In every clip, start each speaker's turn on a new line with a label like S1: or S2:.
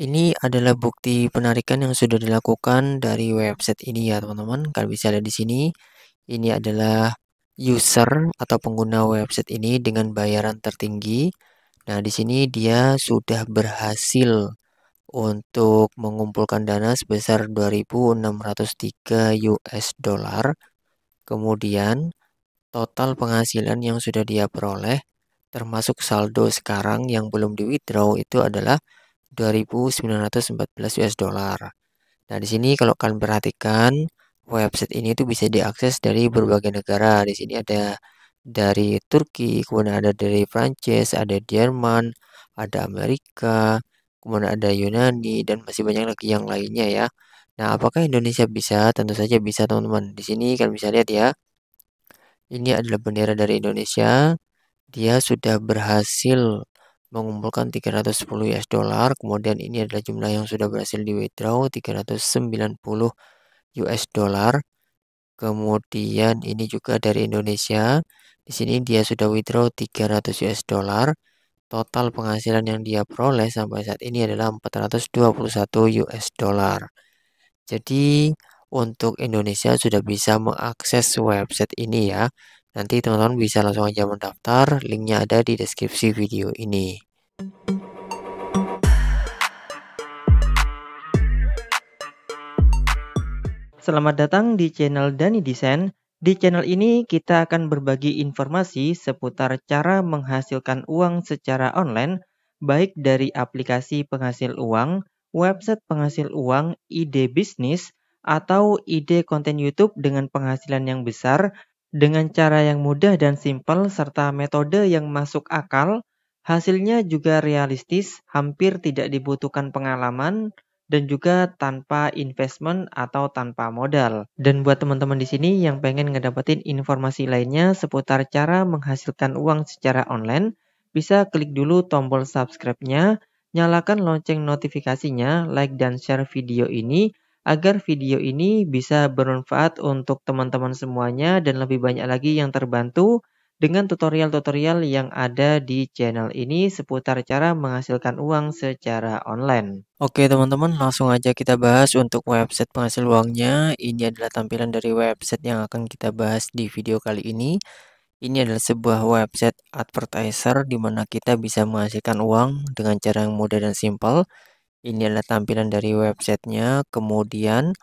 S1: Ini adalah bukti penarikan yang sudah dilakukan dari website ini ya teman-teman. Kalian bisa lihat di sini, ini adalah user atau pengguna website ini dengan bayaran tertinggi. Nah, di sini dia sudah berhasil untuk mengumpulkan dana sebesar 2.603 US dollar. Kemudian total penghasilan yang sudah dia peroleh termasuk saldo sekarang yang belum di withdraw itu adalah 2.914 US dollar. Nah, di sini kalau kalian perhatikan, website ini itu bisa diakses dari berbagai negara. Di sini ada dari Turki, kemudian ada dari Prancis, ada Jerman, ada Amerika, kemudian ada Yunani dan masih banyak lagi yang lainnya ya. Nah, apakah Indonesia bisa? Tentu saja bisa, teman-teman. Di sini kalian bisa lihat ya. Ini adalah bendera dari Indonesia. Dia sudah berhasil mengumpulkan 310 US dollar. Kemudian ini adalah jumlah yang sudah berhasil di withdraw 390 US dollar. Kemudian ini juga dari Indonesia. Di sini dia sudah withdraw 300 US dollar. Total penghasilan yang dia peroleh sampai saat ini adalah 421 US dollar. Jadi untuk Indonesia sudah bisa mengakses website ini ya. Nanti teman-teman bisa langsung aja mendaftar, linknya ada di deskripsi video ini. Selamat datang di channel Dani Desain. Di channel ini kita akan berbagi informasi seputar cara menghasilkan uang secara online, baik dari aplikasi penghasil uang, website penghasil uang, ide bisnis, atau ide konten YouTube dengan penghasilan yang besar, dengan cara yang mudah dan simpel serta metode yang masuk akal, hasilnya juga realistis, hampir tidak dibutuhkan pengalaman, dan juga tanpa investment atau tanpa modal. Dan buat teman-teman di sini yang pengen ngedapetin informasi lainnya seputar cara menghasilkan uang secara online, bisa klik dulu tombol subscribe-nya, nyalakan lonceng notifikasinya, like dan share video ini, agar video ini bisa bermanfaat untuk teman-teman semuanya dan lebih banyak lagi yang terbantu dengan tutorial-tutorial yang ada di channel ini seputar cara menghasilkan uang secara online. Oke teman-teman, langsung aja kita bahas untuk website penghasil uangnya. Ini adalah tampilan dari website yang akan kita bahas di video kali ini. Ini adalah sebuah website advertiser di mana kita bisa menghasilkan uang dengan cara yang mudah dan simpel ini adalah tampilan dari websitenya kemudian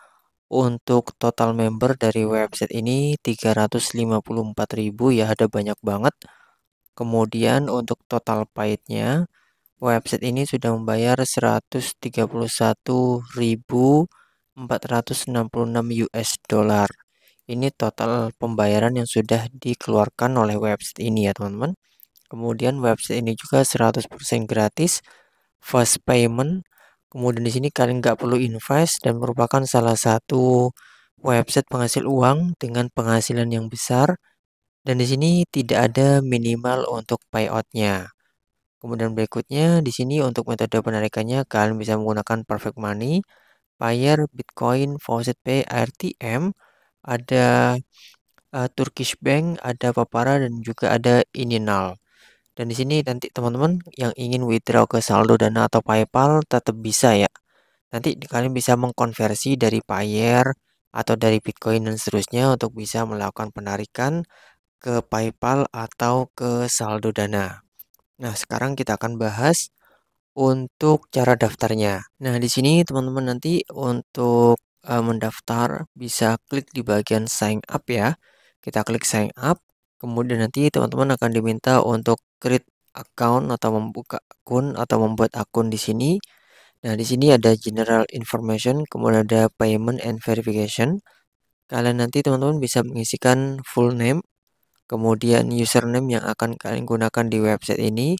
S1: untuk total member dari website ini 354.000 ya ada banyak banget kemudian untuk total paidnya website ini sudah membayar 131.466 US dollar ini total pembayaran yang sudah dikeluarkan oleh website ini ya teman-teman kemudian website ini juga 100% gratis first payment Kemudian di sini kalian nggak perlu invest dan merupakan salah satu website penghasil uang dengan penghasilan yang besar. Dan di sini tidak ada minimal untuk payoutnya. Kemudian berikutnya di sini untuk metode penarikannya kalian bisa menggunakan Perfect Money, Payer, Bitcoin, Faucet Pay, RTM, ada uh, Turkish Bank, ada Papara dan juga ada Ininal. Dan di sini nanti teman-teman yang ingin withdraw ke saldo Dana atau PayPal tetap bisa ya. Nanti kalian bisa mengkonversi dari Payer atau dari Bitcoin dan seterusnya untuk bisa melakukan penarikan ke PayPal atau ke saldo Dana. Nah, sekarang kita akan bahas untuk cara daftarnya. Nah, di sini teman-teman nanti untuk uh, mendaftar bisa klik di bagian sign up ya. Kita klik sign up Kemudian nanti teman-teman akan diminta untuk create account atau membuka akun atau membuat akun di sini. Nah, di sini ada general information, kemudian ada payment and verification. Kalian nanti teman-teman bisa mengisikan full name, kemudian username yang akan kalian gunakan di website ini,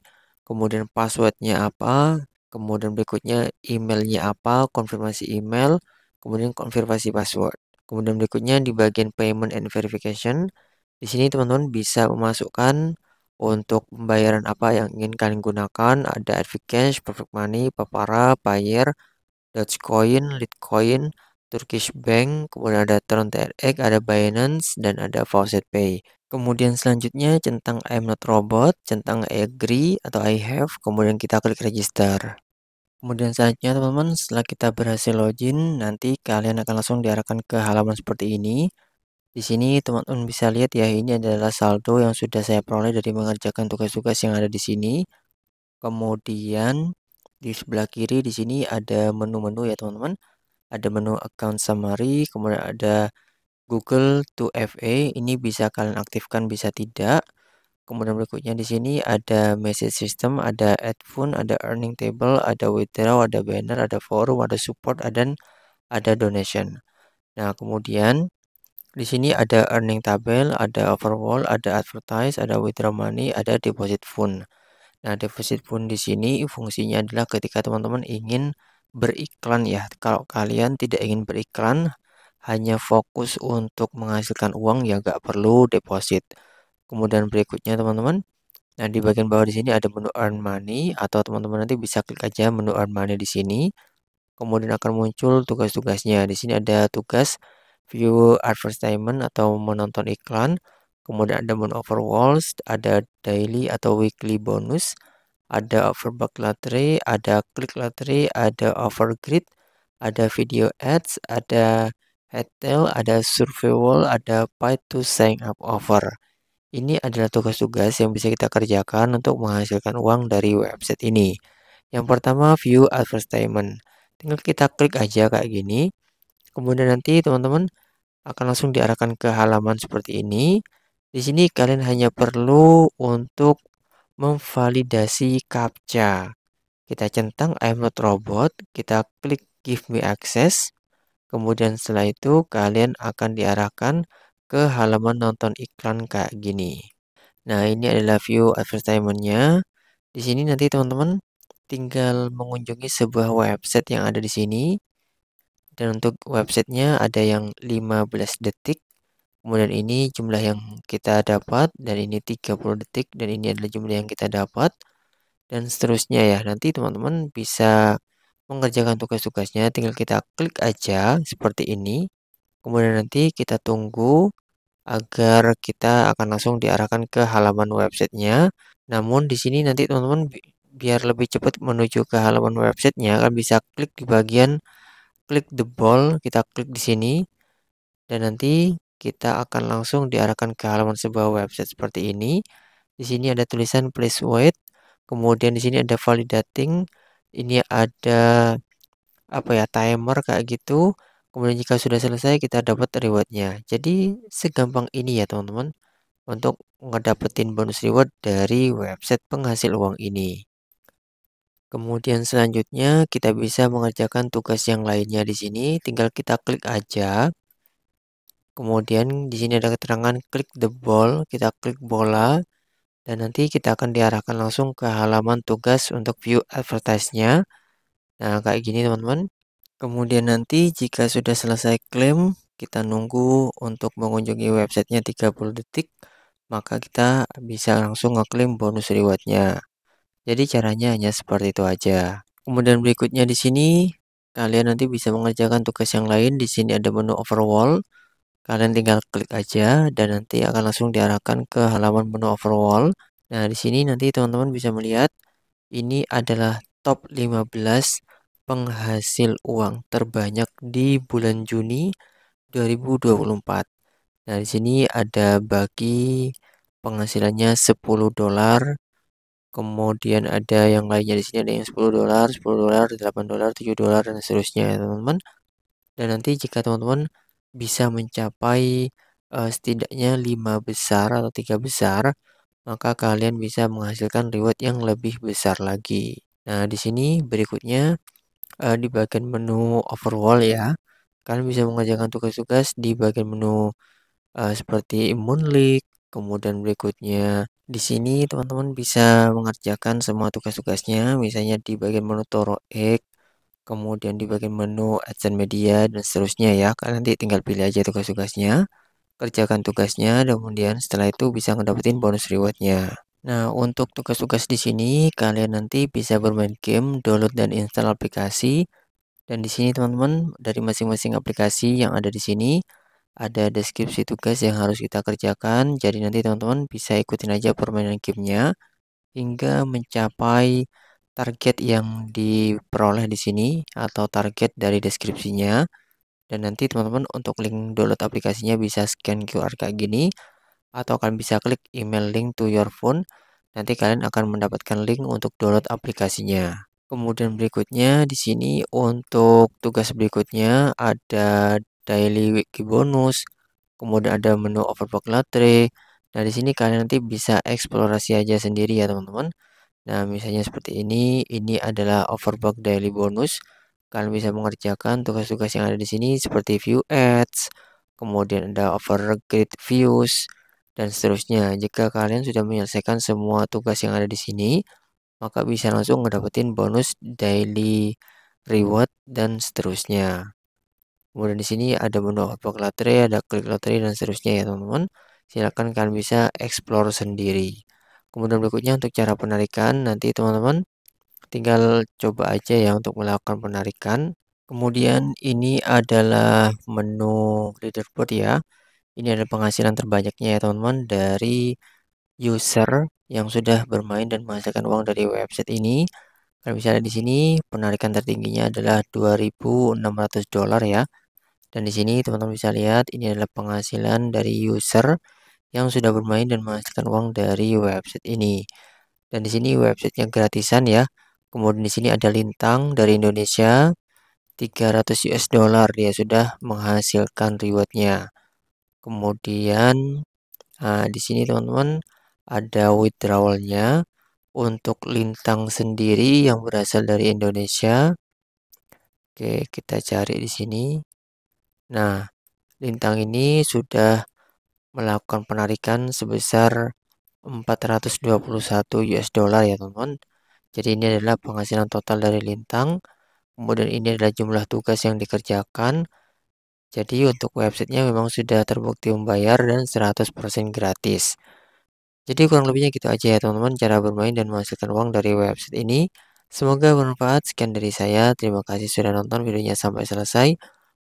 S1: kemudian passwordnya apa, kemudian berikutnya emailnya apa, konfirmasi email, kemudian konfirmasi password. Kemudian berikutnya di bagian payment and verification, di sini teman-teman bisa memasukkan untuk pembayaran apa yang ingin kalian gunakan, ada Advicash, Perfect Money, Papara, Payer, Dogecoin, Litecoin, Turkish Bank, kemudian ada Tron TRX, ada Binance, dan ada Faucet Pay. Kemudian selanjutnya centang I'm not robot, centang I agree atau I have, kemudian kita klik register. Kemudian selanjutnya teman-teman setelah kita berhasil login nanti kalian akan langsung diarahkan ke halaman seperti ini. Di sini teman-teman bisa lihat ya ini adalah saldo yang sudah saya peroleh dari mengerjakan tugas-tugas yang ada di sini. Kemudian di sebelah kiri di sini ada menu-menu ya teman-teman. Ada menu account summary, kemudian ada Google to FA. Ini bisa kalian aktifkan bisa tidak. Kemudian berikutnya di sini ada message system, ada add phone, ada earning table, ada withdraw, ada banner, ada forum, ada support, dan ada donation. Nah, kemudian di sini ada earning tabel, ada overall, ada advertise, ada withdraw money, ada deposit fund. Nah, deposit fund di sini fungsinya adalah ketika teman-teman ingin beriklan ya. Kalau kalian tidak ingin beriklan, hanya fokus untuk menghasilkan uang ya nggak perlu deposit. Kemudian berikutnya teman-teman, nah di bagian bawah di sini ada menu earn money atau teman-teman nanti bisa klik aja menu earn money di sini. Kemudian akan muncul tugas-tugasnya. Di sini ada tugas view advertisement atau menonton iklan, kemudian ada over walls, ada daily atau weekly bonus, ada back lottery, ada click lottery, ada grid, ada video ads, ada headtail, ada survey wall, ada pay to sign up offer. Ini adalah tugas-tugas yang bisa kita kerjakan untuk menghasilkan uang dari website ini. Yang pertama, view advertisement. Tinggal kita klik aja kayak gini. Kemudian nanti teman-teman akan langsung diarahkan ke halaman seperti ini. Di sini kalian hanya perlu untuk memvalidasi CAPTCHA. Kita centang I'm not robot, kita klik give me access. Kemudian setelah itu kalian akan diarahkan ke halaman nonton iklan kayak gini. Nah ini adalah view advertisementnya. Di sini nanti teman-teman tinggal mengunjungi sebuah website yang ada di sini. Dan untuk websitenya ada yang 15 detik. Kemudian ini jumlah yang kita dapat dan ini 30 detik dan ini adalah jumlah yang kita dapat dan seterusnya ya. Nanti teman-teman bisa mengerjakan tugas-tugasnya tinggal kita klik aja seperti ini. Kemudian nanti kita tunggu agar kita akan langsung diarahkan ke halaman websitenya. Namun di sini nanti teman-teman biar lebih cepat menuju ke halaman websitenya kan bisa klik di bagian klik the ball, kita klik di sini dan nanti kita akan langsung diarahkan ke halaman sebuah website seperti ini. Di sini ada tulisan place wait. Kemudian di sini ada validating. Ini ada apa ya timer kayak gitu. Kemudian jika sudah selesai kita dapat rewardnya. Jadi segampang ini ya teman-teman untuk ngedapetin bonus reward dari website penghasil uang ini. Kemudian selanjutnya kita bisa mengerjakan tugas yang lainnya di sini. Tinggal kita klik aja. Kemudian di sini ada keterangan klik the ball. Kita klik bola. Dan nanti kita akan diarahkan langsung ke halaman tugas untuk view advertise-nya. Nah kayak gini teman-teman. Kemudian nanti jika sudah selesai klaim, kita nunggu untuk mengunjungi websitenya 30 detik. Maka kita bisa langsung ngeklaim bonus rewardnya. Jadi caranya hanya seperti itu aja. Kemudian berikutnya di sini kalian nanti bisa mengerjakan tugas yang lain. Di sini ada menu overwall. Kalian tinggal klik aja dan nanti akan langsung diarahkan ke halaman menu overwall. Nah, di sini nanti teman-teman bisa melihat ini adalah top 15 penghasil uang terbanyak di bulan Juni 2024. Nah, di sini ada bagi penghasilannya 10 dolar, kemudian ada yang lainnya di sini ada yang 10 dolar 10 dolar 8 dolar 7 dolar dan seterusnya ya, teman-teman dan nanti jika teman-teman bisa mencapai uh, setidaknya 5 besar atau tiga besar maka kalian bisa menghasilkan reward yang lebih besar lagi nah di sini berikutnya uh, di bagian menu overall ya kalian bisa mengerjakan tugas-tugas di bagian menu uh, seperti moon league Kemudian berikutnya di sini teman-teman bisa mengerjakan semua tugas-tugasnya misalnya di bagian menu Toroek, kemudian di bagian menu Adsense Media dan seterusnya ya. Kalian nanti tinggal pilih aja tugas-tugasnya, kerjakan tugasnya, dan kemudian setelah itu bisa ngedapetin bonus rewardnya. Nah, untuk tugas-tugas di sini kalian nanti bisa bermain game, download dan install aplikasi. Dan di sini teman-teman dari masing-masing aplikasi yang ada di sini ada deskripsi tugas yang harus kita kerjakan. Jadi nanti teman-teman bisa ikutin aja permainan gamenya hingga mencapai target yang diperoleh di sini atau target dari deskripsinya. Dan nanti teman-teman untuk link download aplikasinya bisa scan QR kayak gini atau kalian bisa klik email link to your phone. Nanti kalian akan mendapatkan link untuk download aplikasinya. Kemudian berikutnya di sini untuk tugas berikutnya ada daily wiki bonus, kemudian ada menu overclock Lottery. Nah, di sini kalian nanti bisa eksplorasi aja sendiri ya, teman-teman. Nah, misalnya seperti ini, ini adalah overclock daily bonus. Kalian bisa mengerjakan tugas-tugas yang ada di sini seperti view ads, kemudian ada overgrid views, dan seterusnya. Jika kalian sudah menyelesaikan semua tugas yang ada di sini, maka bisa langsung ngedapetin bonus daily reward dan seterusnya. Kemudian di sini ada menu upload lottery, ada klik lottery dan seterusnya ya teman-teman. Silakan kalian bisa explore sendiri. Kemudian berikutnya untuk cara penarikan nanti teman-teman tinggal coba aja ya untuk melakukan penarikan. Kemudian ini adalah menu leaderboard ya. Ini adalah penghasilan terbanyaknya ya teman-teman dari user yang sudah bermain dan menghasilkan uang dari website ini. Kalian bisa lihat di sini penarikan tertingginya adalah 2.600 dolar ya dan di sini teman-teman bisa lihat ini adalah penghasilan dari user yang sudah bermain dan menghasilkan uang dari website ini. Dan di sini website yang gratisan ya. Kemudian di sini ada lintang dari Indonesia 300 US dollar dia sudah menghasilkan rewardnya. Kemudian nah, di sini teman-teman ada withdrawalnya untuk lintang sendiri yang berasal dari Indonesia. Oke, kita cari di sini. Nah, lintang ini sudah melakukan penarikan sebesar 421 US dollar ya teman-teman. Jadi ini adalah penghasilan total dari lintang. Kemudian ini adalah jumlah tugas yang dikerjakan. Jadi untuk websitenya memang sudah terbukti membayar dan 100% gratis. Jadi kurang lebihnya gitu aja ya teman-teman cara bermain dan menghasilkan uang dari website ini. Semoga bermanfaat. Sekian dari saya. Terima kasih sudah nonton videonya sampai selesai.